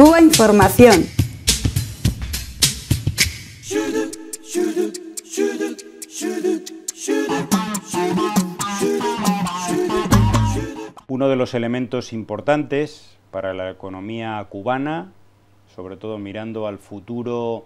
Cuba Información. Uno de los elementos importantes para la economía cubana, sobre todo mirando al futuro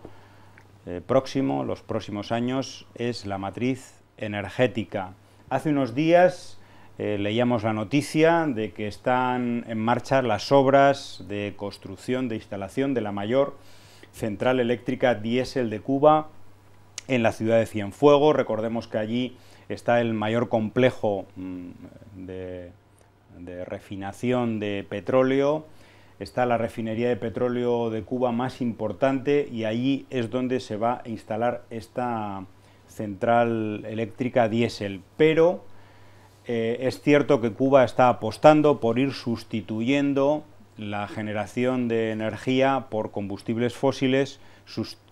eh, próximo, los próximos años, es la matriz energética. Hace unos días eh, leíamos la noticia de que están en marcha las obras de construcción, de instalación de la mayor central eléctrica diésel de Cuba en la ciudad de Cienfuegos. Recordemos que allí está el mayor complejo mm, de, de refinación de petróleo, está la refinería de petróleo de Cuba más importante y allí es donde se va a instalar esta central eléctrica diésel. Pero eh, es cierto que Cuba está apostando por ir sustituyendo la generación de energía por combustibles fósiles,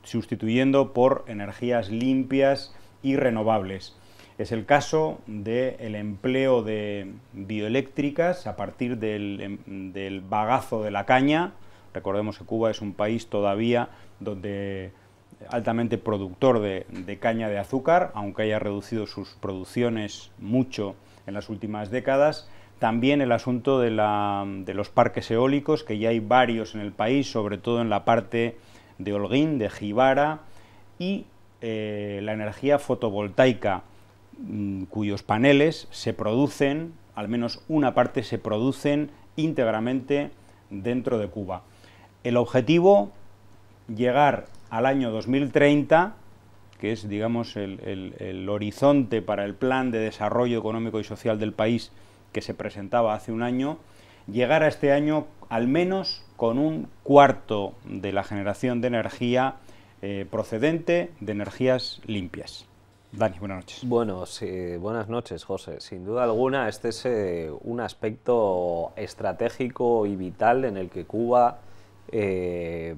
sustituyendo por energías limpias y renovables. Es el caso del empleo de bioeléctricas a partir del, em-, bagazo de la caña. Recordemos que Cuba es un país todavía donde altamente productor de, caña de azúcar, aunque haya reducido sus producciones mucho en las últimas décadas. También el asunto de, los parques eólicos, que ya hay varios en el país, sobre todo en la parte de Holguín, de Gibara, y eh, la energía fotovoltaica, mm, cuyos paneles se producen, al menos una parte se producen íntegramente dentro de Cuba. El objetivo, llegar al año 2030 que es, digamos, el, horizonte para el plan de desarrollo económico y social del país que se presentaba hace un año, llegar a este año al menos con un cuarto de la generación de energía eh, procedente de energías limpias. Dani, buenas noches. Bueno, buenas noches, José. Sin duda alguna, este es eh, un aspecto estratégico y vital en el que Cuba eh,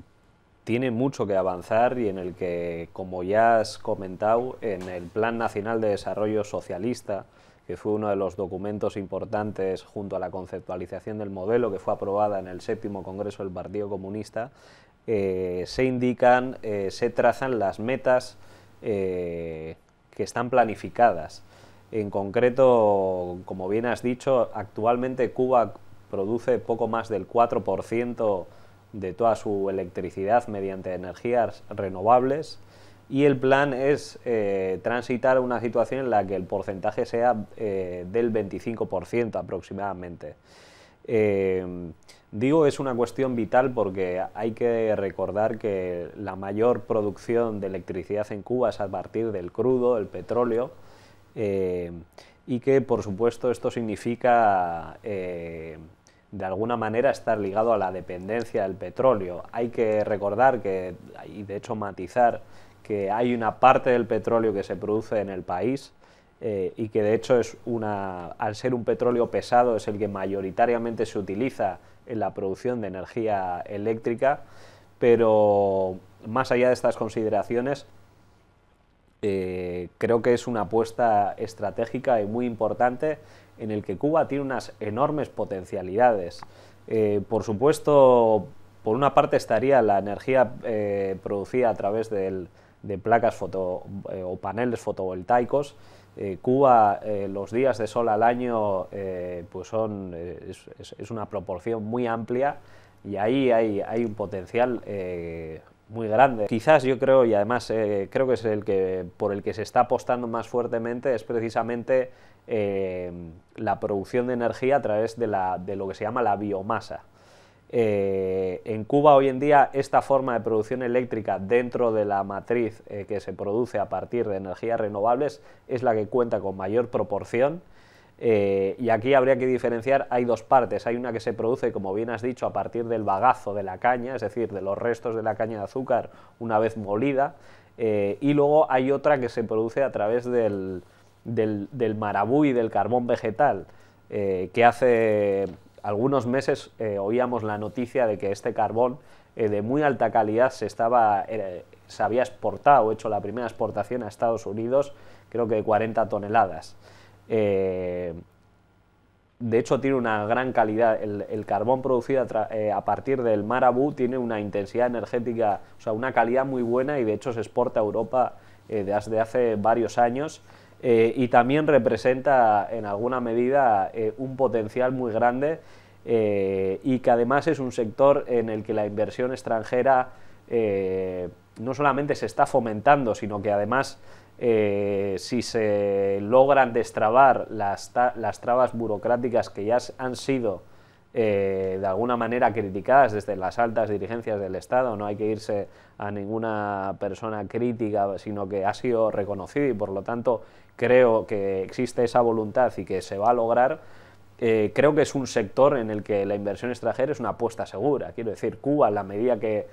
tiene mucho que avanzar y en el que, como ya has comentado, en el Plan Nacional de Desarrollo Socialista, que fue uno de los documentos importantes junto a la conceptualización del modelo que fue aprobada en el séptimo Congreso del Partido Comunista, eh, se indican, eh, se trazan las metas eh, que están planificadas. En concreto, como bien has dicho, actualmente Cuba produce poco más del 4% de toda su electricidad mediante energías renovables y el plan es eh, transitar una situación en la que el porcentaje sea eh, del 25% aproximadamente. Eh, digo, es una cuestión vital porque hay que recordar que la mayor producción de electricidad en Cuba es a partir del crudo, el petróleo, y que por supuesto esto significa de alguna manera estar ligado a la dependencia del petróleo. Hay que recordar que, y de hecho matizar, que hay una parte del petróleo que se produce en el país eh, y que de hecho es una, al ser un petróleo pesado es el que mayoritariamente se utiliza en la producción de energía eléctrica, pero más allá de estas consideraciones, eh, creo que es una apuesta estratégica y muy importante en el que Cuba tiene unas enormes potencialidades. Eh, por supuesto, por una parte estaría la energía eh, producida a través de placas foto, eh, o paneles fotovoltaicos. Cuba, los días de sol al año pues son, es, una proporción muy amplia y ahí hay, hay un potencial muy grande. Quizás yo creo, y además creo que es el que por el que se está apostando más fuertemente, es precisamente Em, la producción de energía a través de, lo que se llama la biomasa. Eh, en Cuba hoy en día esta forma de producción eléctrica dentro de la matriz eh, que se produce a partir de energías renovables es la que cuenta con mayor proporción eh, y aquí habría que diferenciar, hay dos partes, hay una que se produce, como bien has dicho, a partir del bagazo de la caña, es decir, de los restos de la caña de azúcar una vez molida, y luego hay otra que se produce a través del, del, marabú y del carbón vegetal, eh, que hace algunos meses eh, oíamos la noticia de que este carbón eh, de muy alta calidad se, había exportado, hecho la primera exportación a Estados Unidos, creo que de 40 toneladas. de hecho, tiene una gran calidad. El, carbón producido a, a, partir del marabú tiene una intensidad energética, o sea, una calidad muy buena y de hecho se exporta a Europa desde hace varios años. Eh, y también representa en alguna medida eh, un potencial muy grande eh, y que además es un sector en el que la inversión extranjera no solamente se está fomentando, sino que además si se logran destrabar las trabas burocráticas que ya han sido eh, de alguna manera criticadas desde las altas dirigencias del Estado. No hay que irse a ninguna persona crítica, sino que ha sido reconocido y por lo tanto creo que existe esa voluntad y que se va a lograr. Eh, creo que es un sector en el que la inversión extranjera es una apuesta segura. Quiero decir, Cuba, a la medida que,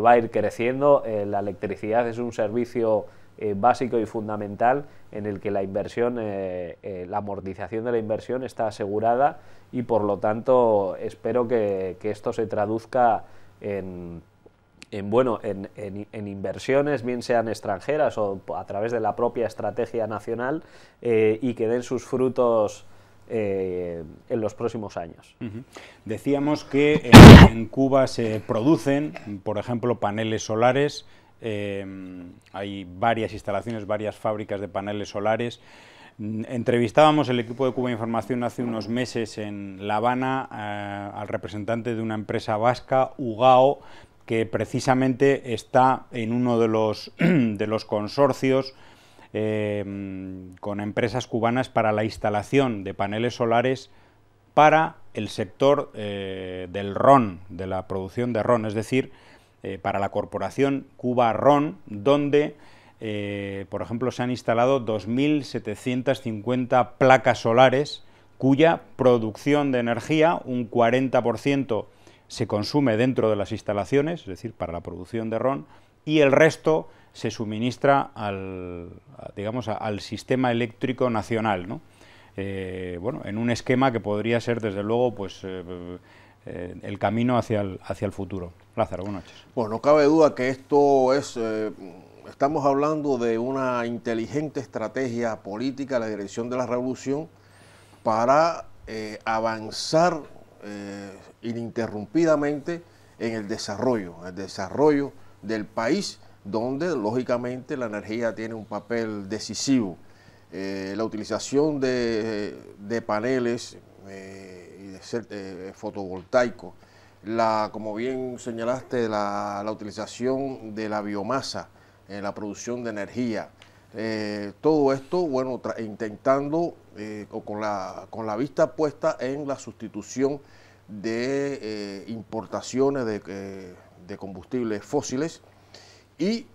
va a ir creciendo, eh, la electricidad es un servicio eh, básico y fundamental en el que la inversión, eh, eh, la amortización de la inversión está asegurada y por lo tanto espero que, esto se traduzca en, bueno, en, inversiones, bien sean extranjeras o a través de la propia estrategia nacional y que den sus frutos. en los próximos años. Decíamos que en, Cuba se producen, por ejemplo, paneles solares Em, hay varias instalaciones, varias fábricas de paneles solares. Mm, entrevistábamos el equipo de Cuba Información hace unos meses en La Habana eh, al representante de una empresa vasca, UGAO, que precisamente está en uno de los, de los consorcios em, con empresas cubanas para la instalación de paneles solares para el sector eh, del ron, de la producción de ron, es decir, eh, para la corporación Cuba Ron, donde, eh, por ejemplo, se han instalado 2.750 placas solares cuya producción de energía, un 40%, se consume dentro de las instalaciones, es decir, para la producción de ron, y el resto se suministra al, digamos, al sistema eléctrico nacional, eh, bueno, en un esquema que podría ser, desde luego, pues, eh, el camino hacia el, hacia el futuro. Lázaro, buenas noches. Bueno, no cabe duda que esto es, eh, estamos hablando de una inteligente estrategia política, la dirección de la revolución, para eh, avanzar ininterrumpidamente en el desarrollo, el desarrollo del país, donde lógicamente la energía tiene un papel decisivo. la utilización de, de paneles eh, fotovoltaico, la, como bien señalaste, la, utilización de la biomasa en la producción de energía. Eh, todo esto, bueno, intentando eh, o con la, con la vista puesta en la sustitución de importaciones de, combustibles fósiles y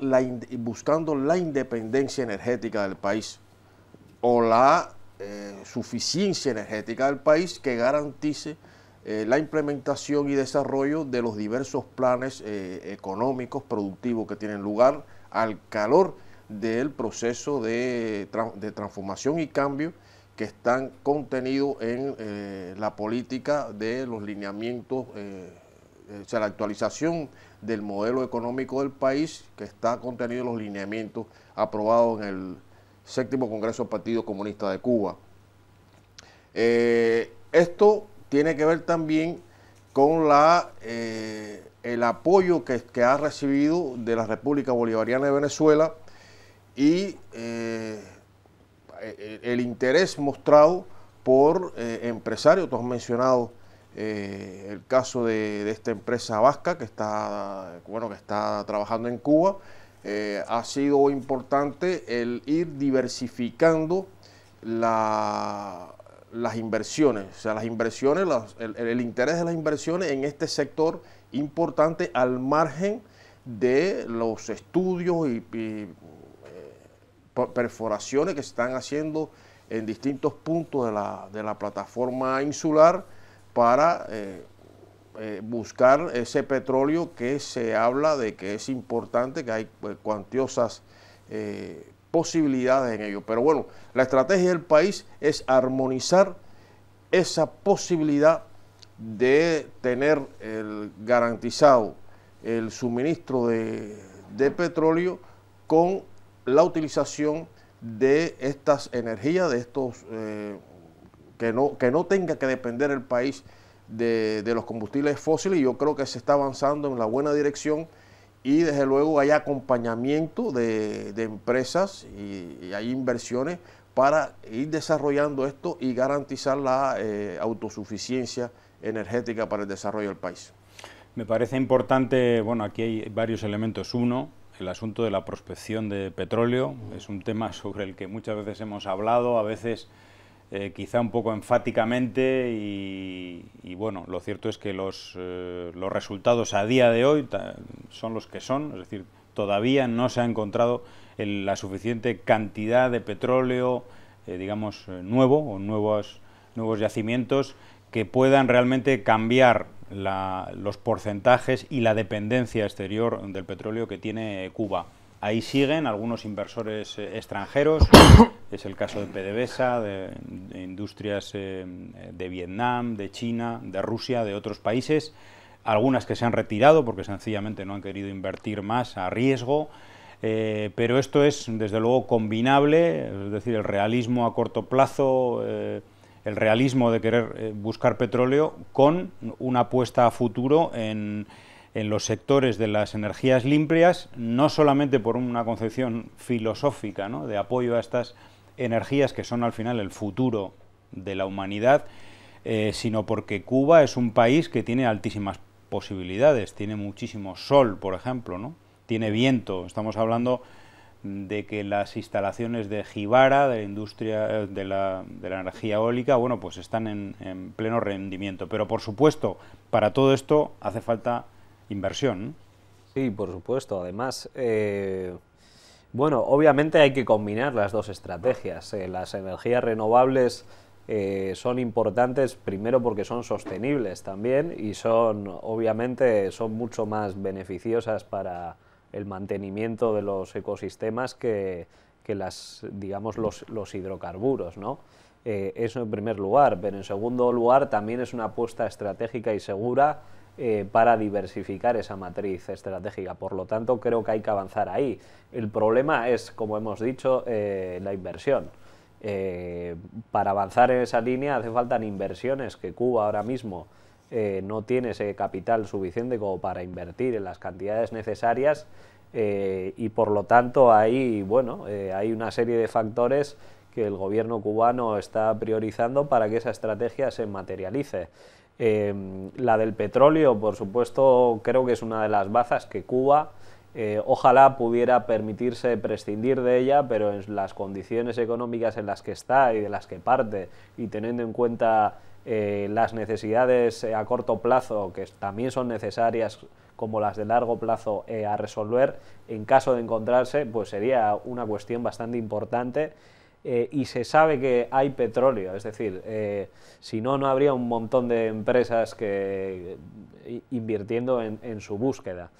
la, buscando la independencia energética del país o la eh, suficiencia energética del país que garantice eh, la implementación y desarrollo de los diversos planes eh, económicos, productivos que tienen lugar al calor del proceso de, de transformación y cambio que están contenidos en la política de los lineamientos, o sea, la actualización del modelo económico del país que está contenido en los lineamientos aprobados en el séptimo Congreso del Partido Comunista de Cuba. Eh, esto tiene que ver también con la, eh, el apoyo que, que, ha recibido de la República Bolivariana de Venezuela y eh, e, e, el interés mostrado por empresarios. Tú has mencionado el caso de, de, esta empresa vasca que está, bueno, que está trabajando en Cuba eh, ha sido importante el ir diversificando las inversiones, o sea, las inversiones, el, interés de las inversiones en este sector importante al margen de los estudios y, eh, perforaciones que se están haciendo en distintos puntos de la, plataforma insular para eh, eh, buscar ese petróleo que se habla de que es importante, que hay eh, cuantiosas eh, posibilidades en ello. Pero bueno, la estrategia del país es armonizar esa posibilidad de tener garantizado el suministro de, petróleo con la utilización de estas energías, de estos que no, que no tenga que depender el país de, los combustibles fósiles y yo creo que se está avanzando en la buena dirección y desde luego hay acompañamiento de, empresas y, hay inversiones para ir desarrollando esto y garantizar la eh, autosuficiencia energética para el desarrollo del país. Me parece importante, bueno, aquí hay varios elementos. Uno, el asunto de la prospección de petróleo, es un tema sobre el que muchas veces hemos hablado, a veces eh, quizá un poco enfáticamente y, bueno, lo cierto es que los, eh, resultados a día de hoy son los que son, es decir, todavía no se ha encontrado la suficiente cantidad de petróleo, eh, digamos, nuevo o nuevos, nuevos yacimientos que puedan realmente cambiar los porcentajes y la dependencia exterior del petróleo que tiene Cuba. Ahí siguen algunos inversores eh, extranjeros, es el caso de PDVSA, de, industrias eh, de Vietnam, de China, de Rusia, de otros países, algunas que se han retirado porque sencillamente no han querido invertir más a riesgo, eh, pero esto es desde luego combinable, es decir, el realismo a corto plazo, el realismo de querer buscar petróleo con una apuesta a futuro en en los sectores de las energías limpias, no solamente por una concepción filosófica de apoyo a estas energías que son al final el futuro de la humanidad, eh, sino porque Cuba es un país que tiene altísimas posibilidades, tiene muchísimo sol, por ejemplo, ¿no? tiene viento, estamos hablando de que las instalaciones de Gibara, de la industria de la, energía eólica, bueno, pues están en, en pleno rendimiento. Pero por supuesto, para todo esto hace falta inversión. Sí, por supuesto. Además, eh, bueno, obviamente hay que combinar las dos estrategias. Eh, las energías renovables eh, son importantes primero porque son sostenibles también y son, obviamente, son mucho más beneficiosas para el mantenimiento de los ecosistemas que, que las, digamos, los, hidrocarburos, ¿no? eso en primer lugar, pero en segundo lugar también es una apuesta estratégica y segura eh, para diversificar esa matriz estratégica. Por lo tanto, creo que hay que avanzar ahí. El problema es, como hemos dicho, eh, la inversión. Eh, para avanzar en esa línea hace falta inversiones que Cuba ahora mismo no tiene ese capital suficiente como para invertir en las cantidades necesarias y por lo tanto ahí bueno hay una serie de factores que el gobierno cubano está priorizando para que esa estrategia se materialice. Em, la del petróleo, por supuesto, creo que es una de las bazas que Cuba eh, ojalá pudiera permitirse prescindir de ella, pero en las condiciones económicas en las que está y de las que parte, y teniendo en cuenta eh, las necesidades eh, a corto plazo, que también son necesarias como las de largo plazo a resolver, en caso de encontrarse, pues sería una cuestión bastante importante. Eh, y se sabe que hay petróleo. Es decir, eh, si no, no habría un montón de empresas que, eh, invirtiendo en, su búsqueda.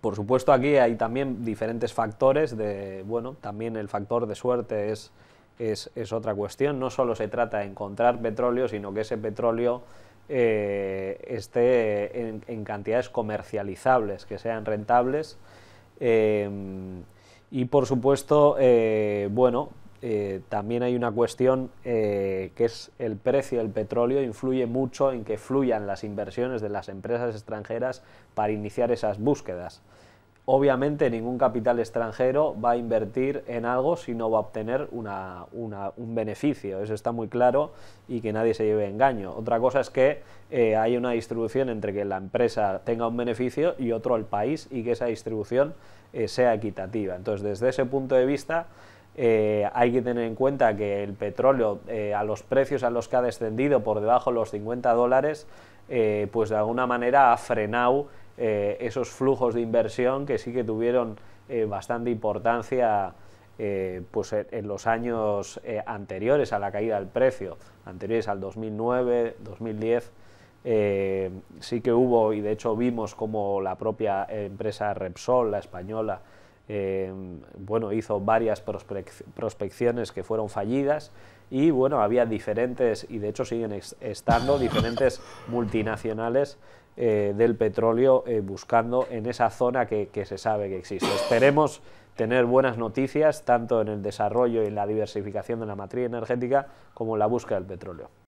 por supuesto, aquí hay también diferentes factores. De, bueno, también el factor de suerte es, es, otra cuestión. No solo se trata de encontrar petróleo, sino que ese petróleo esté en, cantidades comercializables, que sean rentables. Y por supuesto, eh, bueno, eh, también hay una cuestión eh, que es el precio del petróleo, influye mucho en que fluyan las inversiones de las empresas extranjeras para iniciar esas búsquedas. Obviamente ningún capital extranjero va a invertir en algo si no va a obtener un beneficio, eso está muy claro y que nadie se lleve engaño. Otra cosa es que eh, hay una distribución entre que la empresa tenga un beneficio y otro el país y que esa distribución eh, sea equitativa. Entonces, desde ese punto de vista, eh, hay que tener en cuenta que el petróleo a los precios a los que ha descendido por debajo de los 50 dólares, pues de alguna manera ha frenado eh, esos flujos de inversión que sí que tuvieron eh, bastante importancia eh, pues en los años anteriores a la caída del precio, anteriores al 2009, 2010, sí que hubo, y de hecho vimos como la propia empresa Repsol, la española, bueno, hizo varias prospecciones que fueron fallidas y bueno, había diferentes, y de hecho siguen estando diferentes multinacionales eh, del petróleo eh, buscando en esa zona que, se sabe que existe. Esperemos tener buenas noticias tanto en el desarrollo y en la diversificación de la matriz energética como en la búsqueda del petróleo.